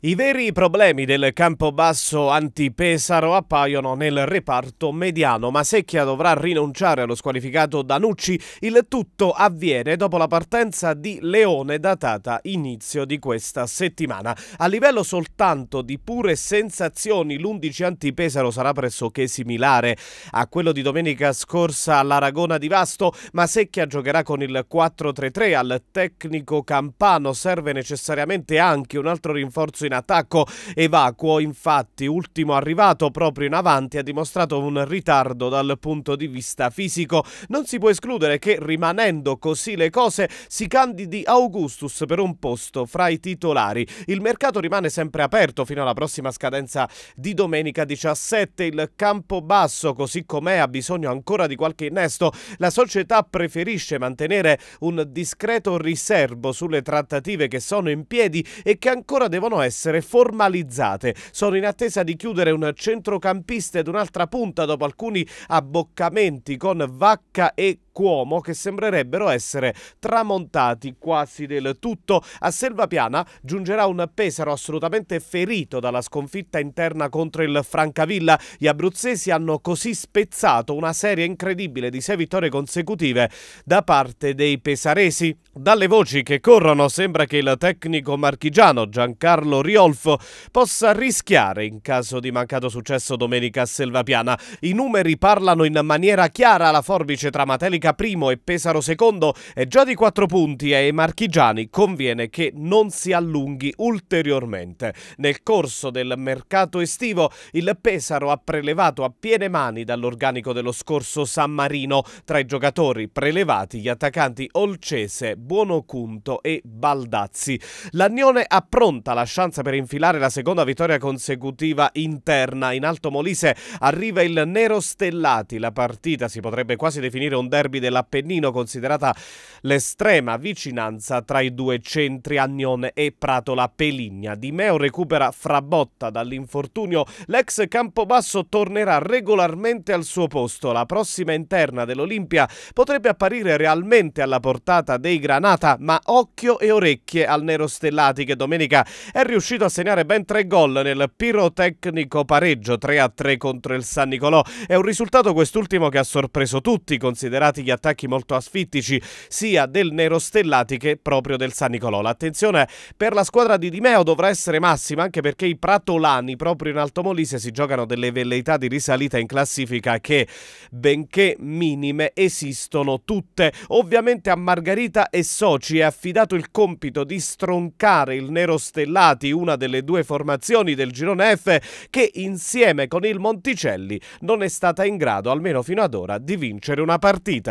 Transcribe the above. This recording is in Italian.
I veri problemi del Campobasso anti-Pesaro appaiono nel reparto mediano, ma Secchia dovrà rinunciare allo squalificato Danucci. Il tutto avviene dopo la partenza di Leone datata inizio di questa settimana. A livello soltanto di pure sensazioni, l'11 anti-Pesaro sarà pressoché similare a quello di domenica scorsa all'Aragona di Vasto, ma Secchia giocherà con il 4-3-3 al tecnico Campano. Serve necessariamente anche un altro rinforzo in attacco. Evacuo, infatti, ultimo arrivato proprio in avanti, ha dimostrato un ritardo dal punto di vista fisico. Non si può escludere che, rimanendo così le cose, si candidi Augustus per un posto fra i titolari. Il mercato rimane sempre aperto fino alla prossima scadenza di domenica 17. Il campo basso, così com'è, ha bisogno ancora di qualche innesto. La società preferisce mantenere un discreto riservo sulle trattative che sono in piedi e che ancora devono essere essere formalizzate. Sono in attesa di chiudere un centrocampista ed un'altra punta dopo alcuni abboccamenti con Vacca e Cuomo che sembrerebbero essere tramontati quasi del tutto. A Selvapiana giungerà un Pesaro assolutamente ferito dalla sconfitta interna contro il Francavilla. Gli abruzzesi hanno così spezzato una serie incredibile di sei vittorie consecutive da parte dei pesaresi. Dalle voci che corrono sembra che il tecnico marchigiano Giancarlo Riolfo possa rischiare in caso di mancato successo domenica a Selvapiana. I numeri parlano in maniera chiara, la forbice tra Matelica Bresca primo e Pesaro secondo è già di 4 punti e eh, ai marchigiani conviene che non si allunghi ulteriormente. Nel corso del mercato estivo il Pesaro ha prelevato a piene mani dall'organico dello scorso San Marino tra i giocatori prelevati gli attaccanti Olcese, Buonocunto e Baldazzi. L'Agnone ha pronta la chance per infilare la seconda vittoria consecutiva interna. In Alto Molise arriva il Nero Stellati. La partita si potrebbe quasi definire un derby Alpi dell'Appennino, considerata l'estrema vicinanza tra i due centri Agnone e Pratola Peligna. Di Meo recupera Frabotta dall'infortunio, l'ex Campobasso tornerà regolarmente al suo posto. La prossima interna dell'Olimpia potrebbe apparire realmente alla portata dei Granata, ma occhio e orecchie al Nero Stellati che domenica è riuscito a segnare ben tre gol nel pirotecnico pareggio 3-3 contro il San Nicolò. È un risultato quest'ultimo che ha sorpreso tutti, considerati stati gli attacchi molto asfittici sia del Nero Stellati che proprio del San Nicolò. L'attenzione per la squadra di Di Meo dovrà essere massima anche perché i pratolani proprio in Alto Molise si giocano delle velleità di risalita in classifica che benché minime esistono tutte. Ovviamente a Margarita e Soci è affidato il compito di stroncare il Nero Stellati, una delle due formazioni del girone F che insieme con il Monticelli non è stata in grado almeno fino ad ora di vincere una partita.